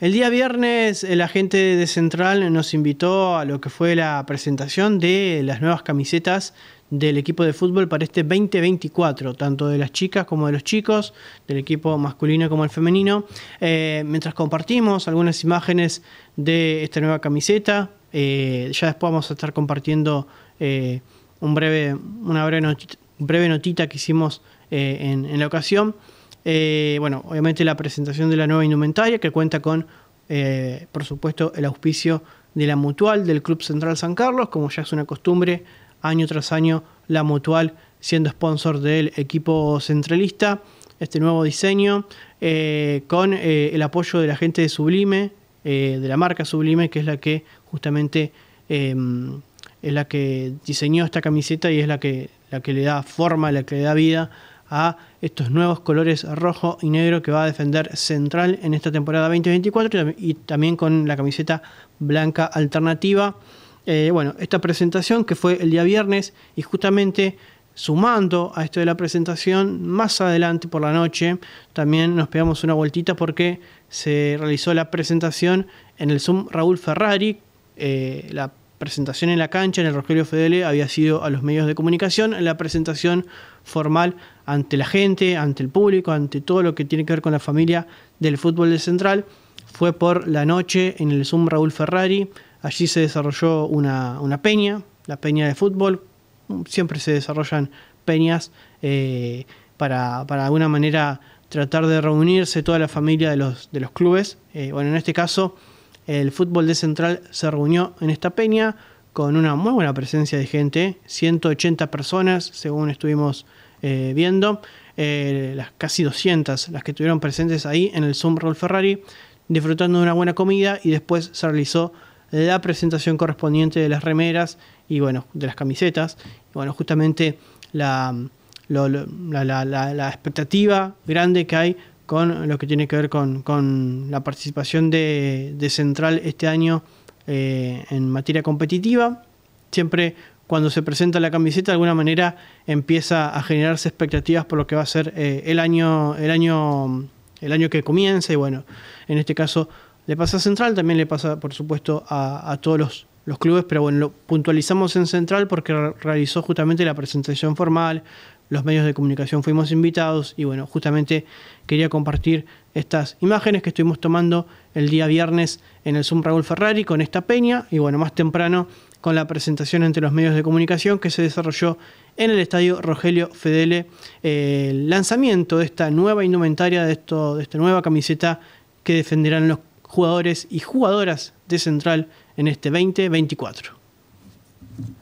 El día viernes el agente de Central nos invitó a lo que fue la presentación de las nuevas camisetas del equipo de fútbol para este 2024, tanto de las chicas como de los chicos, del equipo masculino como el femenino, eh, mientras compartimos algunas imágenes de esta nueva camiseta, eh, ya después vamos a estar compartiendo eh, un breve, una breve, notita, breve notita que hicimos en la ocasión. Eh, bueno, obviamente la presentación de la nueva indumentaria que cuenta con, eh, por supuesto, el auspicio de la Mutual del Club Central San Carlos, como ya es una costumbre, año tras año la Mutual siendo sponsor del equipo centralista, este nuevo diseño, eh, con el apoyo de la gente de Sublime, de la marca Sublime, que es la que justamente em, es la que diseñó esta camiseta y es la que, la que le da forma, la que le da vida a estos nuevos colores rojo y negro que va a defender Central en esta temporada 2024 y también con la camiseta blanca alternativa. Eh, bueno, esta presentación que fue el día viernes y justamente sumando a esto de la presentación, más adelante por la noche también nos pegamos una vueltita porque se realizó la presentación en el Zoom Raúl Ferrari, eh, la la presentación en la cancha en el Rogelio Fedele había sido a los medios de comunicación, la presentación formal ante la gente, ante el público, ante todo lo que tiene que ver con la familia del fútbol de Central fue por la noche en el Zoom Raúl Ferrari. Allí se desarrolló una, peña, la peña de fútbol. Siempre se desarrollan peñas eh, para, para, de alguna manera tratar de reunirse toda la familia de los, de los clubes. Eh, bueno, en este caso el fútbol de Central se reunió en esta peña con una muy buena presencia de gente, 180 personas según estuvimos eh, viendo, eh, las casi 200 las que estuvieron presentes ahí en el Zoom Roll Ferrari, disfrutando de una buena comida y después se realizó la presentación correspondiente de las remeras y bueno, de las camisetas. bueno, justamente la, la, la, expectativa grande que hay con lo que tiene que ver con, la participación de, Central este año eh, en materia competitiva. Siempre cuando se presenta la camiseta, de alguna manera empieza a generarse expectativas por lo que va a ser eh, el, año, el, año, el año que comienza. Y bueno, en este caso le pasa a Central, también le pasa, por supuesto, a, todos los, los clubes, pero bueno, lo puntualizamos en Central porque realizó justamente la presentación formal los medios de comunicación fuimos invitados y bueno, justamente quería compartir estas imágenes que estuvimos tomando el día viernes en el Zoom Raúl Ferrari con esta peña y bueno, más temprano con la presentación entre los medios de comunicación que se desarrolló en el estadio Rogelio Fedele, el lanzamiento de esta nueva indumentaria, de, esto, de esta nueva camiseta que defenderán los jugadores y jugadoras de Central en este 2024.